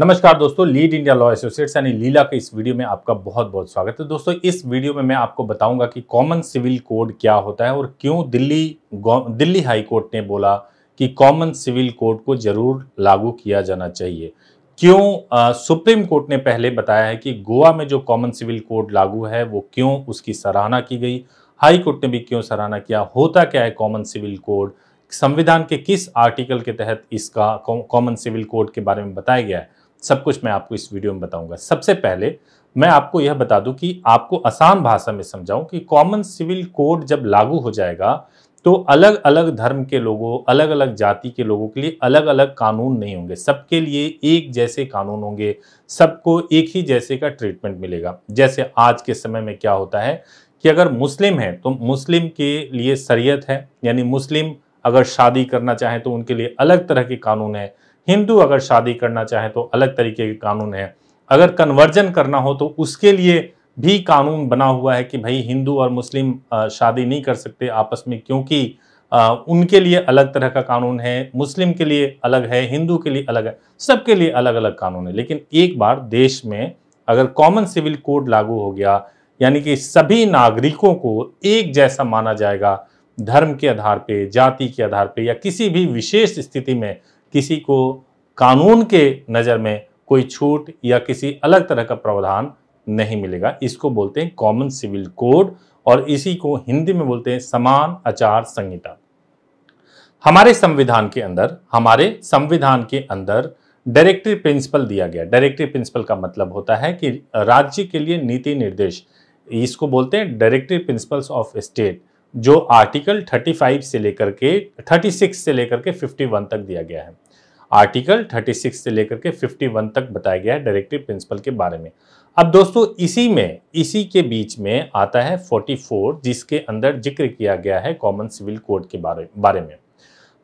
नमस्कार दोस्तों lead India law associates यानी लीला के इस वीडियो में आपका बहुत बहुत स्वागत है दोस्तों इस वीडियो में मैं आपको बताऊंगा कि कॉमन सिविल कोड क्या होता है और क्यों दिल्ली दिल्ली हाई कोर्ट ने बोला कि कॉमन सिविल कोड को जरूर लागू किया जाना चाहिए क्यों आ, सुप्रीम कोर्ट ने पहले बताया है कि गोवा में जो कॉमन सिविल कोड लागू है वो क्यों उसकी सराहना की गई हाई कोर्ट ने भी क्यों सराहना किया होता क्या है कॉमन सिविल कोड संविधान के किस आर्टिकल के तहत इसका कॉमन सिविल कोड के बारे में बताया गया है सब कुछ मैं आपको इस वीडियो में बताऊंगा सबसे पहले मैं आपको यह बता दूं कि आपको आसान भाषा में समझाऊं कि कॉमन सिविल कोड जब लागू हो जाएगा तो अलग अलग धर्म के लोगों अलग अलग जाति के लोगों के लिए अलग अलग कानून नहीं होंगे सबके लिए एक जैसे कानून होंगे सबको एक ही जैसे का ट्रीटमेंट मिलेगा जैसे आज के समय में क्या होता है कि अगर मुस्लिम है तो मुस्लिम के लिए शरीयत है यानी मुस्लिम अगर शादी करना चाहें तो उनके लिए अलग तरह के कानून है हिंदू अगर शादी करना चाहे तो अलग तरीके के कानून है अगर कन्वर्जन करना हो तो उसके लिए भी कानून बना हुआ है कि भाई हिंदू और मुस्लिम शादी नहीं कर सकते आपस में क्योंकि उनके लिए अलग तरह का कानून है मुस्लिम के लिए अलग है हिंदू के लिए अलग है सबके लिए अलग अलग कानून है लेकिन एक बार देश में अगर कॉमन सिविल कोड लागू हो गया यानी कि सभी नागरिकों को एक जैसा माना जाएगा धर्म के आधार पे जाति के आधार पे या किसी भी विशेष स्थिति में किसी को कानून के नज़र में कोई छूट या किसी अलग तरह का प्रावधान नहीं मिलेगा इसको बोलते हैं कॉमन सिविल कोड और इसी को हिंदी में बोलते हैं समान आचार संहिता हमारे संविधान के अंदर हमारे संविधान के अंदर डायरेक्टिव प्रिंसिपल दिया गया डायरेक्टिव प्रिंसिपल का मतलब होता है कि राज्य के लिए नीति निर्देश इसको बोलते हैं डायरेक्टिव प्रिंसिपल्स ऑफ स्टेट जो आर्टिकल 35 से लेकर के 36 से लेकर के 51 तक दिया गया है आर्टिकल 36 से लेकर के 51 तक बताया गया है डायरेक्टिव प्रिंसिपल के बारे में अब दोस्तों इसी में इसी के बीच में आता है 44 जिसके अंदर जिक्र किया गया है कॉमन सिविल कोड के बारे बारे में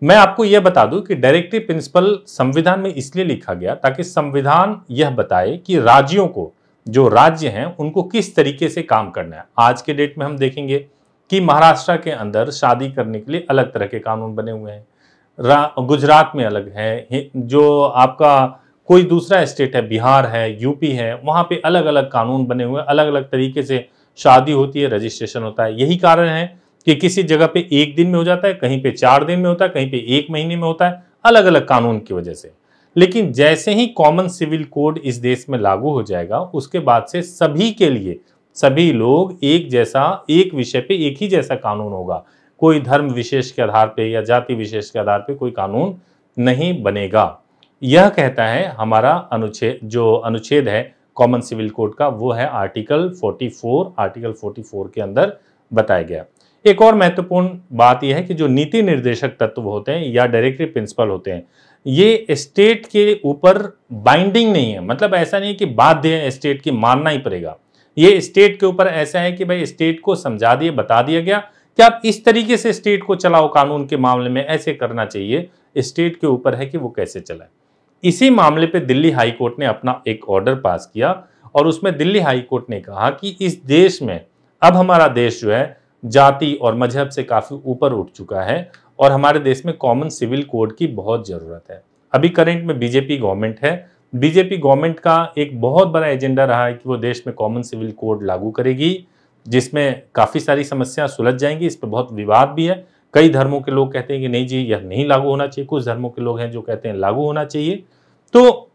मैं आपको यह बता दूं कि डायरेक्टिव प्रिंसिपल संविधान में इसलिए लिखा गया ताकि संविधान यह बताए कि राज्यों को जो राज्य हैं उनको किस तरीके से काम करना है आज के डेट में हम देखेंगे कि महाराष्ट्र के अंदर शादी करने के लिए अलग तरह के कानून बने हुए हैं गुजरात में अलग है जो आपका कोई दूसरा स्टेट है बिहार है यूपी है वहाँ पे अलग अलग कानून बने हुए अलग अलग तरीके से शादी होती है रजिस्ट्रेशन होता है यही कारण है कि किसी जगह पे एक दिन में हो जाता है कहीं पे चार दिन में होता है कहीं पे एक महीने में होता है अलग अलग कानून की वजह से लेकिन जैसे ही कॉमन सिविल कोड इस देश में लागू हो जाएगा उसके बाद से सभी के लिए सभी लोग एक जैसा एक विषय पे एक ही जैसा कानून होगा कोई धर्म विशेष के आधार पे या जाति विशेष के आधार पे कोई कानून नहीं बनेगा यह कहता है हमारा अनुच्छेद जो अनुच्छेद है कॉमन सिविल कोड का वो है आर्टिकल 44 आर्टिकल 44 के अंदर बताया गया एक और महत्वपूर्ण बात यह है कि जो नीति निर्देशक तत्व होते हैं या डायरेक्टिव प्रिंसिपल होते हैं ये स्टेट के ऊपर बाइंडिंग नहीं है मतलब ऐसा नहीं है कि बाध्य स्टेट की मानना ही पड़ेगा ये स्टेट के ऊपर ऐसा है कि भाई स्टेट को समझा दिए बता दिया गया कि आप इस तरीके से स्टेट को चलाओ कानून के मामले में ऐसे करना चाहिए स्टेट के ऊपर है कि वो कैसे चलाए इसी मामले पे दिल्ली हाई कोर्ट ने अपना एक ऑर्डर पास किया और उसमें दिल्ली हाई कोर्ट ने कहा कि इस देश में अब हमारा देश जो है जाति और मजहब से काफ़ी ऊपर उठ चुका है और हमारे देश में कॉमन सिविल कोड की बहुत ज़रूरत है अभी करेंट में बीजेपी गवर्नमेंट है बीजेपी गवर्नमेंट का एक बहुत बड़ा एजेंडा रहा है कि वो देश में कॉमन सिविल कोड लागू करेगी जिसमें काफ़ी सारी समस्या सुलझ जाएंगी इस पर बहुत विवाद भी है कई धर्मों के लोग कहते हैं कि नहीं जी यह नहीं लागू होना चाहिए कुछ धर्मों के लोग हैं जो कहते हैं लागू होना चाहिए तो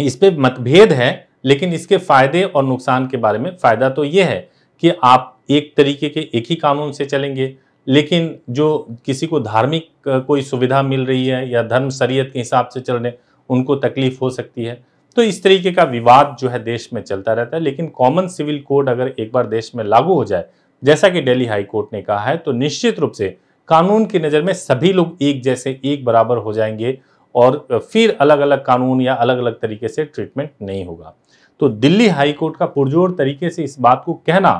इस पर मतभेद है लेकिन इसके फायदे और नुकसान के बारे में फायदा तो ये है कि आप एक तरीके के एक ही कानून से चलेंगे लेकिन जो किसी को धार्मिक कोई सुविधा मिल रही है या धर्म शरीयत के हिसाब से चल रहे उनको तकलीफ हो सकती है तो इस तरीके का विवाद जो है देश में चलता रहता है लेकिन कॉमन सिविल कोड अगर एक बार देश में लागू हो जाए जैसा कि दिल्ली हाई कोर्ट ने कहा है तो निश्चित रूप से कानून की नज़र में सभी लोग एक जैसे एक बराबर हो जाएंगे और फिर अलग अलग कानून या अलग अलग तरीके से ट्रीटमेंट नहीं होगा तो दिल्ली हाई कोर्ट का पुरजोर तरीके से इस बात को कहना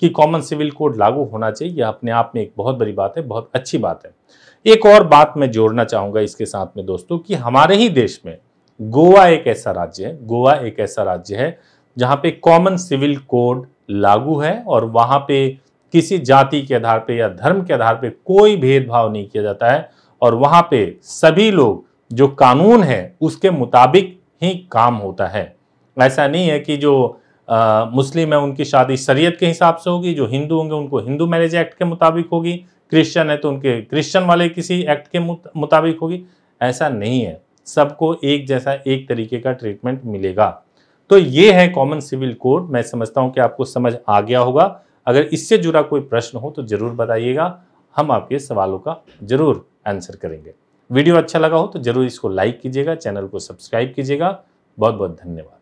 कि कॉमन सिविल कोड लागू होना चाहिए यह अपने आप में एक बहुत बड़ी बात है बहुत अच्छी बात है एक और बात मैं जोड़ना चाहूँगा इसके साथ में दोस्तों कि हमारे ही देश में गोवा एक ऐसा राज्य है गोवा एक ऐसा राज्य है जहाँ पे कॉमन सिविल कोड लागू है और वहाँ पे किसी जाति के आधार पे या धर्म के आधार पे कोई भेदभाव नहीं किया जाता है और वहाँ पे सभी लोग जो कानून है उसके मुताबिक ही काम होता है ऐसा नहीं है कि जो मुस्लिम है उनकी शादी शरीयत के हिसाब से होगी जो हिंदू होंगे उनको हिंदू मैरिज एक्ट के मुताबिक होगी क्रिश्चियन है तो उनके क्रिश्चियन वाले किसी एक्ट के मुताबिक होगी ऐसा नहीं है सबको एक जैसा एक तरीके का ट्रीटमेंट मिलेगा तो ये है कॉमन सिविल कोड मैं समझता हूँ कि आपको समझ आ गया होगा अगर इससे जुड़ा कोई प्रश्न हो तो ज़रूर बताइएगा हम आपके सवालों का ज़रूर आंसर करेंगे वीडियो अच्छा लगा हो तो ज़रूर इसको लाइक कीजिएगा चैनल को सब्सक्राइब कीजिएगा बहुत बहुत धन्यवाद